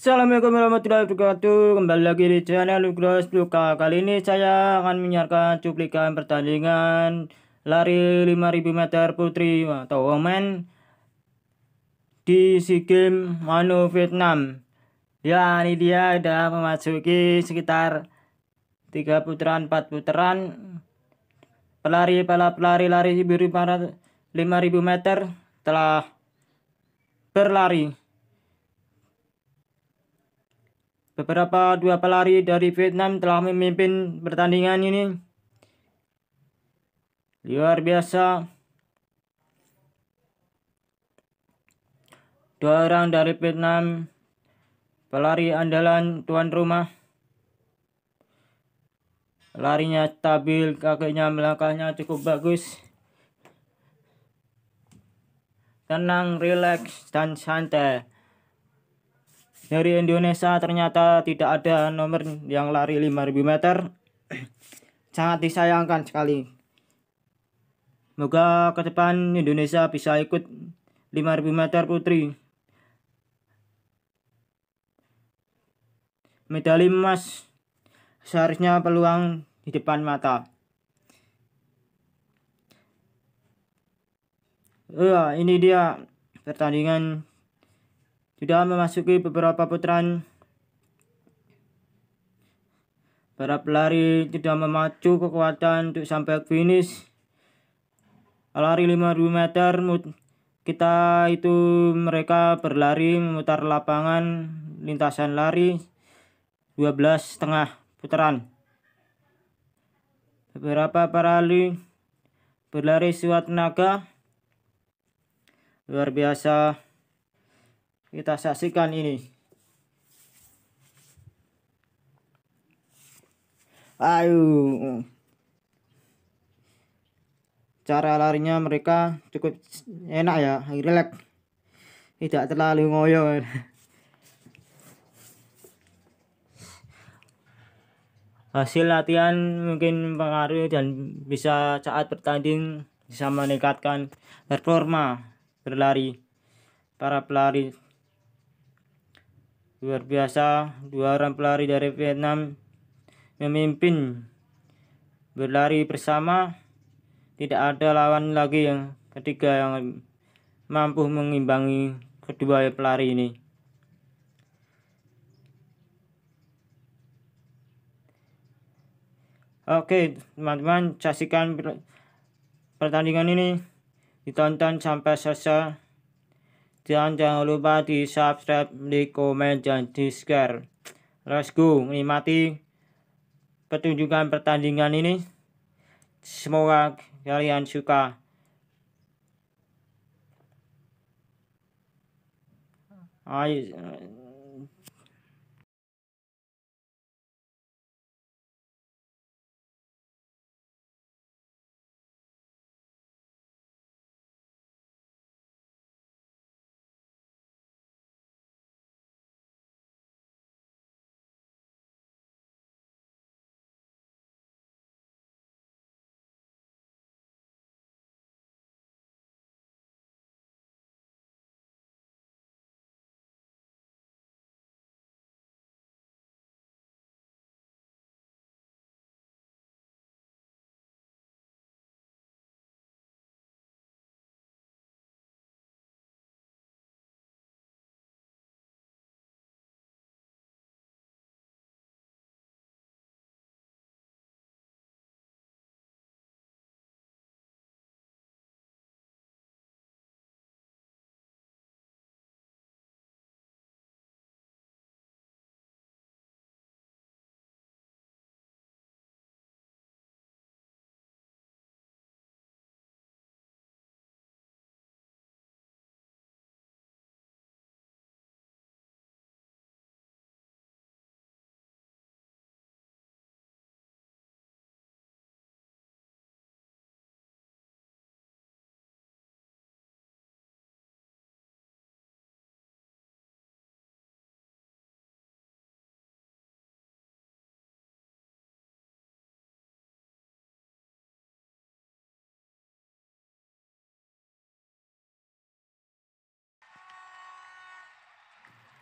Assalamualaikum warahmatullahi wabarakatuh Kembali lagi di channel Lugros Luka Kali ini saya akan menyiarkan cuplikan pertandingan Lari 5000 meter putri atau women Di SEA Games Manu Vietnam Ya ini dia sudah memasuki sekitar 3 putaran 4 putaran Pelari para pelari lari 5000 meter telah berlari Beberapa dua pelari dari Vietnam telah memimpin pertandingan ini. Luar biasa. Dua orang dari Vietnam, pelari andalan tuan rumah. Larinya stabil, kakinya melangkahnya cukup bagus. Tenang, rileks, dan santai. Dari Indonesia ternyata tidak ada nomor yang lari 5000 meter. Sangat disayangkan sekali. Semoga ke depan Indonesia bisa ikut 5000 meter putri. Medali emas seharusnya peluang di depan mata. uh, ini dia pertandingan sudah memasuki beberapa putaran. Para pelari sudah memacu kekuatan untuk sampai finish. Lari 5000 meter kita itu mereka berlari memutar lapangan lintasan lari 12 setengah putaran. Beberapa para lari berlari suat naga luar biasa. Kita saksikan ini. Ayo. Cara larinya mereka cukup enak ya, relax. Tidak terlalu ngoyo. Hasil latihan mungkin pengaruh dan bisa saat bertanding bisa meningkatkan performa berlari para pelari luar biasa dua orang pelari dari Vietnam memimpin berlari bersama tidak ada lawan lagi yang ketiga yang mampu mengimbangi kedua pelari ini Oke teman-teman saksikan pertandingan ini ditonton sampai selesai dan jangan lupa di subscribe, di komen, dan di share. Let's go, menikmati pertunjukan pertandingan ini. Semoga kalian suka. Ayo,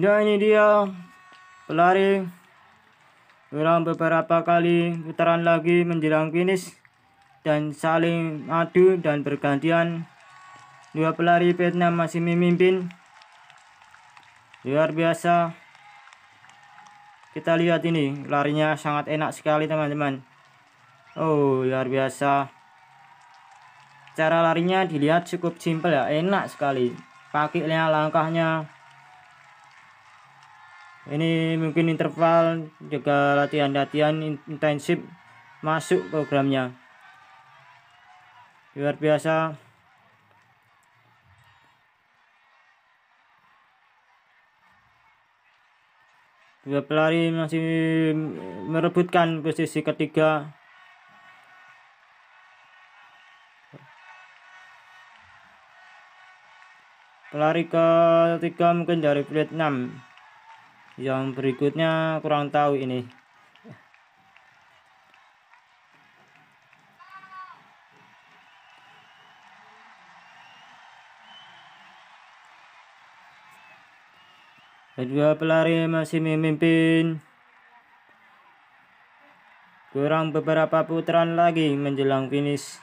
Nah ini dia pelari kurang beberapa kali putaran lagi menjelang finish dan saling adu dan bergantian dua pelari Vietnam masih memimpin luar biasa kita lihat ini larinya sangat enak sekali teman-teman Oh luar biasa cara larinya dilihat cukup simpel ya enak sekali kakinya langkahnya ini mungkin interval juga latihan-latihan intensif masuk programnya luar biasa dua pelari masih merebutkan posisi ketiga pelari ketiga mungkin dari Vietnam yang berikutnya kurang tahu ini Kedua pelari masih memimpin Kurang beberapa putaran lagi menjelang finish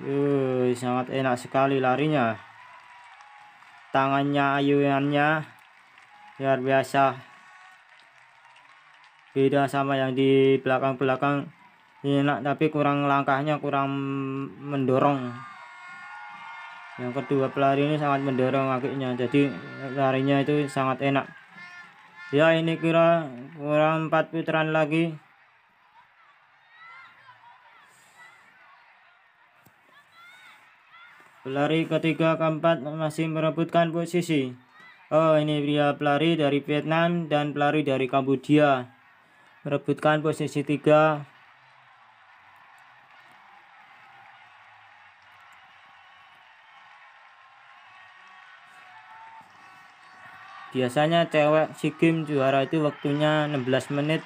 Yuh, sangat enak sekali larinya. Tangannya, ayunannya luar biasa. Beda sama yang di belakang-belakang enak tapi kurang langkahnya kurang mendorong. Yang kedua pelari ini sangat mendorong kakinya. Jadi larinya itu sangat enak. Ya, ini kira kurang 4 putaran lagi. Pelari ketiga keempat masih merebutkan posisi. Oh, ini dia pelari dari Vietnam dan pelari dari Kamboja. Merebutkan posisi tiga. biasanya cewek si game juara itu waktunya 16 menit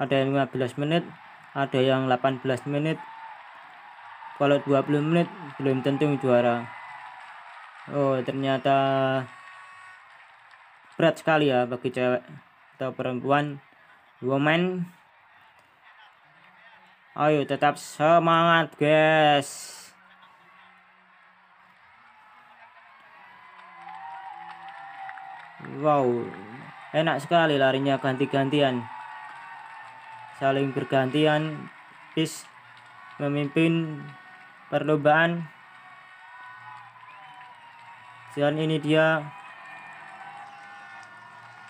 ada yang 15 menit ada yang 18 menit kalau 20 menit belum tentu juara Oh ternyata berat sekali ya bagi cewek atau perempuan woman ayo tetap semangat guys wow enak sekali larinya ganti-gantian saling bergantian bis memimpin perlombaan dan ini dia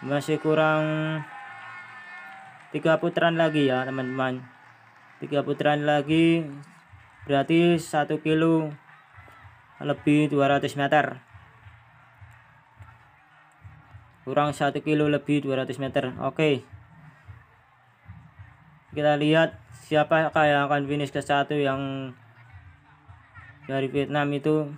masih kurang tiga putaran lagi ya teman-teman tiga putaran lagi berarti satu kilo lebih 200 meter kurang satu kilo lebih 200 meter oke okay. kita lihat siapa yang akan finish ke satu yang dari Vietnam itu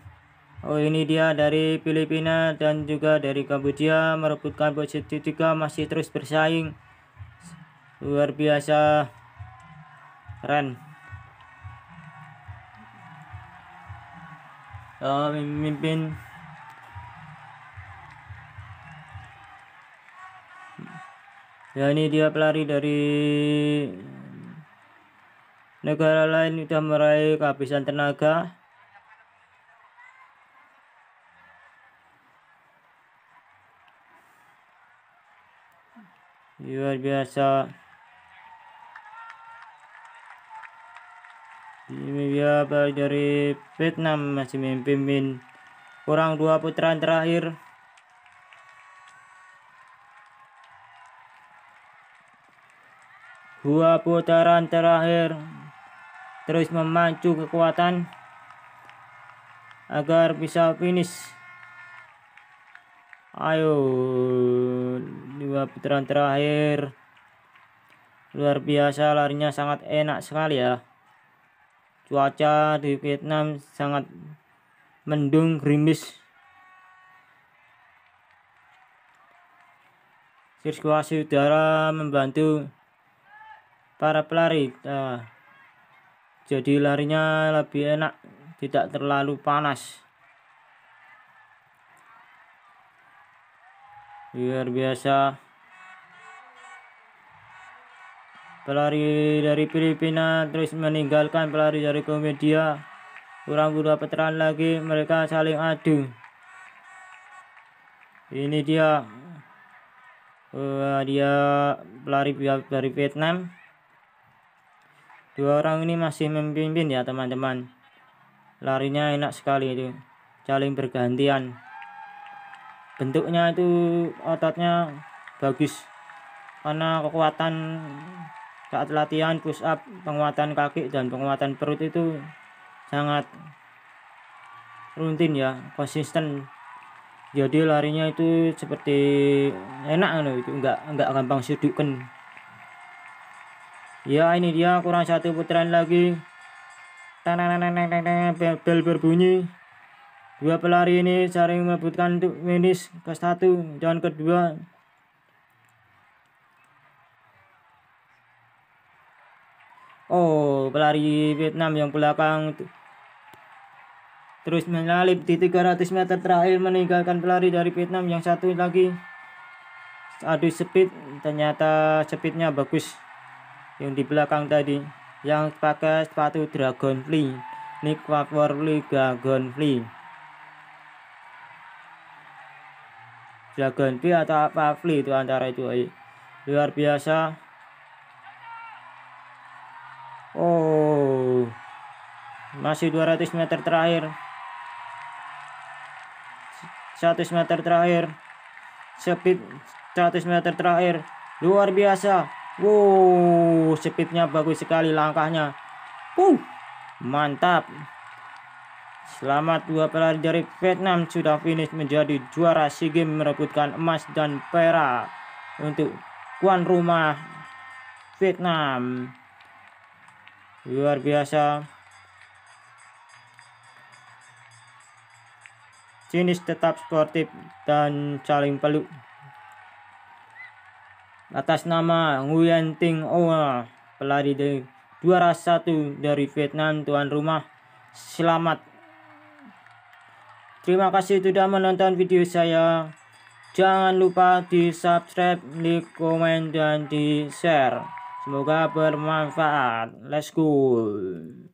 oh ini dia dari Filipina dan juga dari Kamboja merebutkan posisi juga masih terus bersaing luar biasa keren oh, memimpin ya ini dia pelari dari negara lain sudah meraih kehabisan tenaga luar biasa ini dia balik dari Vietnam masih memimpin kurang dua putaran terakhir dua putaran terakhir terus memacu kekuatan agar bisa finish ayo dua putaran terakhir luar biasa larinya sangat enak sekali ya cuaca di Vietnam sangat mendung gerimis sirkulasi udara membantu para pelari nah, jadi larinya lebih enak tidak terlalu panas luar biasa pelari dari Filipina terus meninggalkan pelari dari Komedia kurang beberapa peteran lagi mereka saling adu ini dia uh, dia pelari dari Vietnam dua orang ini masih memimpin ya teman-teman larinya enak sekali itu saling bergantian bentuknya itu ototnya bagus karena kekuatan saat latihan push up penguatan kaki dan penguatan perut itu sangat rutin ya konsisten jadi larinya itu seperti enak loh itu enggak enggak gampang sudukan ya ini dia kurang satu putaran lagi bel berbunyi dua pelari ini saling merebutkan untuk finish ke satu dan kedua Oh, pelari Vietnam yang belakang terus menyalip di 300 meter terakhir meninggalkan pelari dari Vietnam yang satu lagi. Aduh speed, ternyata speednya bagus. Yang di belakang tadi yang pakai sepatu Dragon Fly. Nick Waverly Dragon Fly. Dragon Fly atau apa Fly itu antara itu. Eh. Luar biasa Masih 200 meter terakhir. 100 meter terakhir. Speed 100 meter terakhir. Luar biasa. Wow, speednya bagus sekali langkahnya. Uh, mantap. Selamat dua pelari dari Vietnam sudah finish menjadi juara SEA Games merebutkan emas dan perak untuk tuan rumah Vietnam. Luar biasa. Jenis tetap sportif dan saling peluk. Atas nama Nguyen Ting Oa, pelari dari ratus satu dari Vietnam tuan rumah. Selamat. Terima kasih sudah menonton video saya. Jangan lupa di subscribe, di komen, dan di share. Semoga bermanfaat. Let's go.